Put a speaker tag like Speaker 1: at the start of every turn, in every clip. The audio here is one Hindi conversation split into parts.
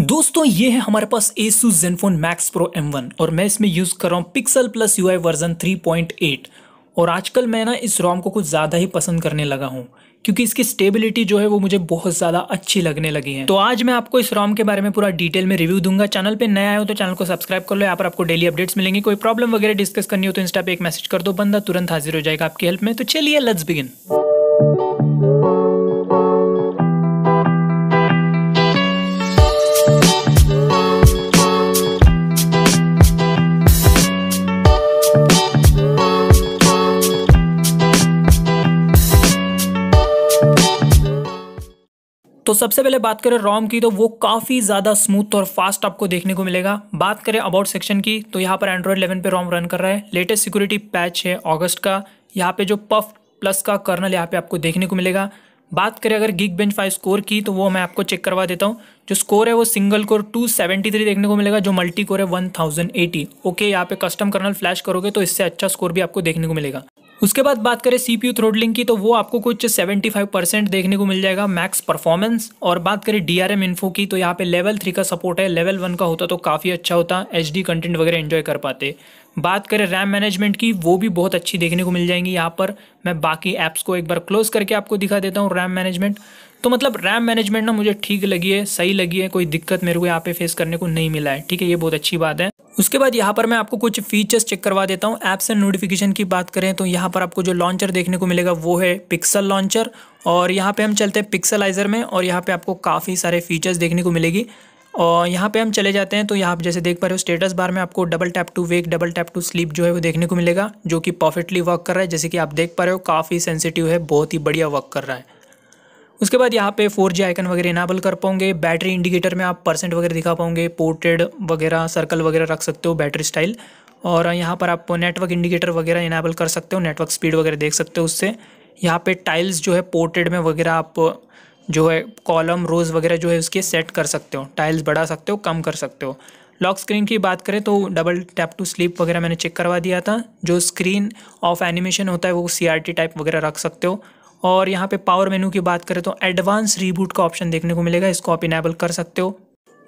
Speaker 1: दोस्तों ये है हमारे पास Asus Zenfone Max Pro M1 और मैं इसमें यूज़ कर रहा हूँ Pixel Plus UI वर्जन 3.8 और आजकल मैं ना इस रोम को कुछ ज़्यादा ही पसंद करने लगा हूँ क्योंकि इसकी स्टेबिलिटी जो है वो मुझे बहुत ज़्यादा अच्छी लगने लगी है तो आज मैं आपको इस रोम के बारे में पूरा डिटेल में रिव्यू दूंगा चैनल पे नया हो तो चैनल को सब्सक्राइब कर लो यहाँ पर आपको डेली अपडेट्स मिलेंगे कोई प्रॉब्लम वगैरह डिस्कस करनी हो तो इंस्टा पे एक मैसेज कर दो बंदा तुरंत हाजिर हो जाएगा आपकी हेल्प में तो चलिए लेट्स बिगिन सबसे पहले बात करें रोम की तो वो काफ़ी ज़्यादा स्मूथ और फास्ट आपको देखने को मिलेगा बात करें अबाउट सेक्शन की तो यहाँ पर एंड्रॉइड इलेवन पे रोम रन कर रहा है लेटेस्ट सिक्योरिटी पैच है ऑगस्ट का यहाँ पे जो पफ प्लस का कर्नल यहाँ पे आपको देखने को मिलेगा बात करें अगर गिग बेंच फाइव स्कोर की तो वो मैं आपको चेक करवा देता हूँ जो स्कोर है वो सिंगल कोर 273 देखने को मिलेगा जो मल्टी कोर है 1080 ओके यहाँ पे कस्टम कर्नल फ्लैश करोगे तो इससे अच्छा स्कोर भी आपको देखने को मिलेगा उसके बाद बात करें सीपीयू थ्रोडलिंग की तो वो आपको कुछ 75 परसेंट देखने को मिल जाएगा मैक्स परफॉर्मेंस और बात करें डीआरएम इन्फो की तो यहाँ पे लेवल थ्री का सपोर्ट है लेवल वन का होता तो काफ़ी अच्छा होता एच डी कंटेंट वगैरह इन्जॉय कर पाते बात करें रैम मैनेजमेंट की वो भी बहुत अच्छी देखने को मिल जाएंगी यहाँ पर मैं बाकी ऐप्स को एक बार क्लोज करके आपको दिखा देता हूँ रैम मैनेजमेंट तो मतलब रैम मैनेजमेंट ना मुझे ठीक लगी है सही लगी है कोई दिक्कत मेरे को यहाँ पे फेस करने को नहीं मिला है ठीक है ये बहुत अच्छी बात है उसके बाद यहाँ पर मैं आपको कुछ फीचर्स चेक करवा देता हूँ ऐप्स एंड नोटिफिकेशन की बात करें तो यहाँ पर आपको जो लॉन्चर देखने को मिलेगा वो है पिक्सल लॉन्चर और यहाँ पे हम चलते हैं पिक्सलाइजर में और यहाँ पे आपको काफ़ी सारे फीचर्स देखने को मिलेगी और यहाँ पे हम चले जाते हैं तो यहाँ जैसे देख पा रहे हो स्टेटस बार में आपको double tap to wake double tap to sleep जो है वो देखने को मिलेगा जो कि परफेक्टली वर्क कर रहा है जैसे कि आप देख पा रहे हो काफ़ी सेंसिटिव है बहुत ही बढ़िया वर्क कर रहा है उसके बाद यहाँ पे फोर जी आइकन वगैरह इनाबल कर पाओगे बैटरी इंडिकेटर में आप परसेंट वगैरह दिखा पाओगे पोर्टेड वगैरह सर्कल वगैरह रख सकते हो बैटरी स्टाइल और यहाँ पर आप नेटवर्क इंडिकेटर वगैरह इनाबल कर सकते हो नेटवर्क स्पीड वगैरह देख सकते हो उससे यहाँ पे टाइल्स जो है पोर्टेड में वगैरह आप जो है कॉलम रोज़ वगैरह जो है उसके सेट कर सकते हो टाइल्स बढ़ा सकते हो कम कर सकते हो लॉक स्क्रीन की बात करें तो डबल टैप टू स्लीप वगैरह मैंने चेक करवा दिया था जो स्क्रीन ऑफ एनिमेशन होता है वो सी टाइप वगैरह रख सकते हो और यहाँ पे पावर मेनू की बात करें तो एडवांस रीबूट का ऑप्शन देखने को मिलेगा इसको आप इनेबल कर सकते हो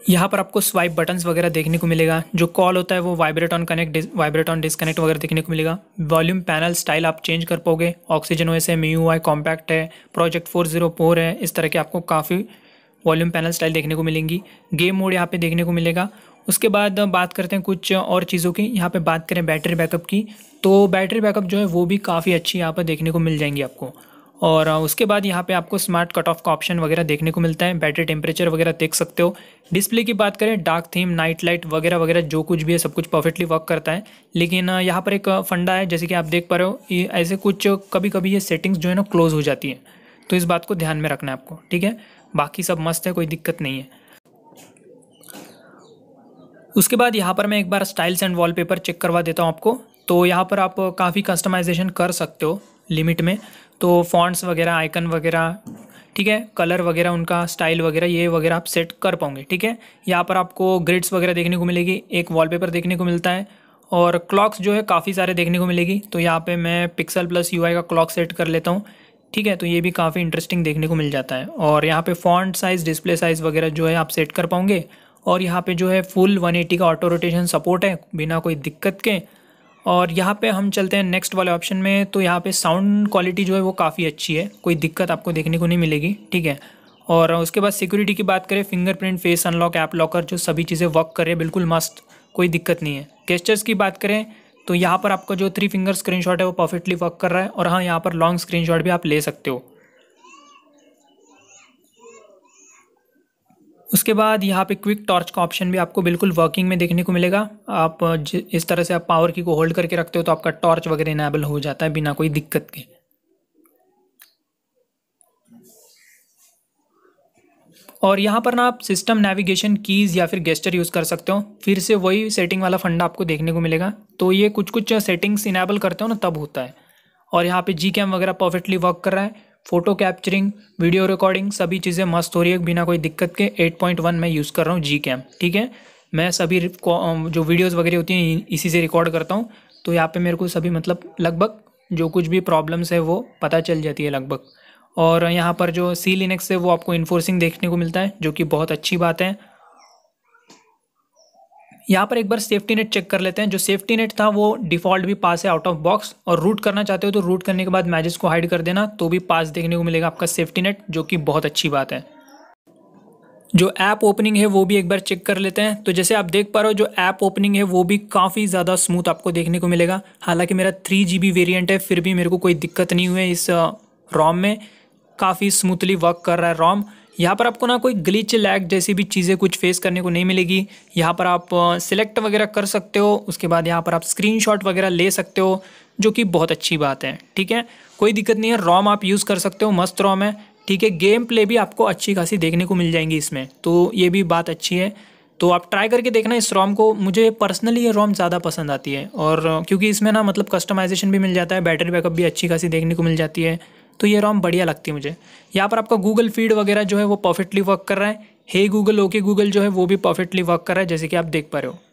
Speaker 1: यहाँ पर आपको स्वाइप बटन्स वगैरह देखने को मिलेगा जो कॉल होता है वो vibrate on connect vibrate on disconnect वगैरह देखने को मिलेगा वॉल्यूम पैनल स्टाइल आप चेंज कर पाओगे ऑक्सीजन वैसे मी यू आई कॉम्पैक्ट है प्रोजेक्ट फोर जीरो फोर है इस तरह के आपको काफ़ी वॉल्यूम पैनल स्टाइल देखने को मिलेंगी गेम मोड यहाँ पे देखने को मिलेगा उसके बाद बात करते हैं कुछ और चीज़ों की यहाँ पे बात करें बैटरी बैकअप की तो बैटरी बैकअप जो है वो भी काफ़ी अच्छी यहाँ पर देखने को मिल जाएंगी आपको और उसके बाद यहाँ पे आपको स्मार्ट कट ऑफ का ऑप्शन वगैरह देखने को मिलता है बैटरी टेम्परेचर वगैरह देख सकते हो डिस्प्ले की बात करें डार्क थीम नाइट लाइट वगैरह वगैरह जो कुछ भी है सब कुछ परफेक्टली वर्क करता है लेकिन यहाँ पर एक फंडा है जैसे कि आप देख पा रहे हो ऐसे कुछ कभी कभी ये सेटिंग्स जो है ना क्लोज हो जाती है तो इस बात को ध्यान में रखना है आपको ठीक है बाकी सब मस्त है कोई दिक्कत नहीं है उसके बाद यहाँ पर मैं एक बार स्टाइल्स एंड वॉलपेपर चेक करवा देता हूँ आपको तो यहाँ पर आप काफ़ी कस्टमाइजेशन कर सकते हो लिमिट में तो फॉन्ट्स वगैरह आइकन वगैरह ठीक है कलर वगैरह उनका स्टाइल वगैरह ये वगैरह आप सेट कर पाओगे ठीक है यहाँ पर आपको ग्रिड्स वगैरह देखने को मिलेगी एक वॉलपेपर देखने को मिलता है और क्लॉक्स जो है काफ़ी सारे देखने को मिलेगी तो यहाँ पे मैं पिक्सल प्लस यूआई का क्लॉक सेट कर लेता हूँ ठीक है तो ये भी काफ़ी इंटरेस्टिंग देखने को मिल जाता है और यहाँ पर फॉन्ट साइज़ डिस्प्ले साइज़ वगैरह जो है आप सेट कर पाओगे और यहाँ पर जो है फुल वन का ऑटो रोटेशन सपोर्ट है बिना कोई दिक्कत के और यहाँ पे हम चलते हैं नेक्स्ट वाले ऑप्शन में तो यहाँ पे साउंड क्वालिटी जो है वो काफ़ी अच्छी है कोई दिक्कत आपको देखने को नहीं मिलेगी ठीक है और उसके बाद सिक्योरिटी की बात करें fingerprint face unlock app locker जो सभी चीज़ें वर्क कर रहे हैं बिल्कुल मस्त कोई दिक्कत नहीं है गेस्टर्स की बात करें तो यहाँ पर आपका जो थ्री फिंगर स्क्रीनशॉट है वो परफेक्टली वर्क कर रहा है और हाँ यहाँ पर लॉन्ग स्क्रीनशॉट भी आप ले सकते हो उसके बाद यहाँ पे क्विक टॉर्च का ऑप्शन भी आपको बिल्कुल वर्किंग में देखने को मिलेगा आप इस तरह से आप पावर की को होल्ड करके रखते हो तो आपका टॉर्च वगैरह इनेबल हो जाता है बिना कोई दिक्कत के और यहाँ पर ना आप सिस्टम नेविगेशन कीज़ या फिर गेस्टर यूज़ कर सकते हो फिर से वही सेटिंग वाला फंडा आपको देखने को मिलेगा तो ये कुछ कुछ सेटिंग्स इनेबल करते हो ना तब होता है और यहाँ पे जी कैम वगैरह परफेक्टली वर्क कर रहा है फ़ोटो कैप्चरिंग वीडियो रिकॉर्डिंग सभी चीज़ें मस्त हो रही है बिना कोई दिक्कत के 8.1 मैं यूज़ कर रहा हूँ जी कैम ठीक है मैं सभी जो वीडियोस वगैरह होती हैं इसी से रिकॉर्ड करता हूँ तो यहाँ पे मेरे को सभी मतलब लगभग जो कुछ भी प्रॉब्लम्स है वो पता चल जाती है लगभग और यहाँ पर जो सी लिनक्स है वो आपको इन्फोर्सिंग देखने को मिलता है जो कि बहुत अच्छी बात है यहाँ पर एक बार सेफ्टी नेट चेक कर लेते हैं जो सेफ्टी नेट था वो डिफॉल्ट भी पास है आउट ऑफ बॉक्स और रूट करना चाहते हो तो रूट करने के बाद मैजेस को हाइड कर देना तो भी पास देखने को मिलेगा आपका सेफ्टी नेट जो कि बहुत अच्छी बात है जो ऐप ओपनिंग है वो भी एक बार चेक कर लेते हैं तो जैसे आप देख पा रहे हो जो ऐप ओपनिंग है वो भी काफ़ी ज़्यादा स्मूथ आपको देखने को मिलेगा हालांकि मेरा थ्री जी बी वेरियंट है फिर भी मेरे को कोई दिक्कत नहीं हुई है इस रॉम में काफ़ी स्मूथली वर्क कर रहा है रॉम यहाँ पर आपको ना कोई ग्लिच लैग जैसी भी चीज़ें कुछ फेस करने को नहीं मिलेगी यहाँ पर आप सिलेक्ट वगैरह कर सकते हो उसके बाद यहाँ पर आप स्क्रीनशॉट वगैरह ले सकते हो जो कि बहुत अच्छी बात है ठीक है कोई दिक्कत नहीं है रॉम आप यूज़ कर सकते हो मस्त रॉम है ठीक है गेम प्ले भी आपको अच्छी खासी देखने को मिल जाएंगी इसमें तो ये भी बात अच्छी है तो आप ट्राई करके देखना इस रॉम को मुझे पर्सनली ये रॉम ज़्यादा पसंद आती है और क्योंकि इसमें ना मतलब कस्टमाइजेशन भी मिल जाता है बैटरी बैकअप भी अच्छी खासी देखने को मिल जाती है तो ये रॉम बढ़िया लगती है मुझे यहाँ पर आपका गूगल फीड वगैरह जो है वो परफेक्टली वर्क कर रहा है हे गूगल ओके गूगल जो है वो भी परफेक्टली वर्क कर रहा है जैसे कि आप देख पा रहे हो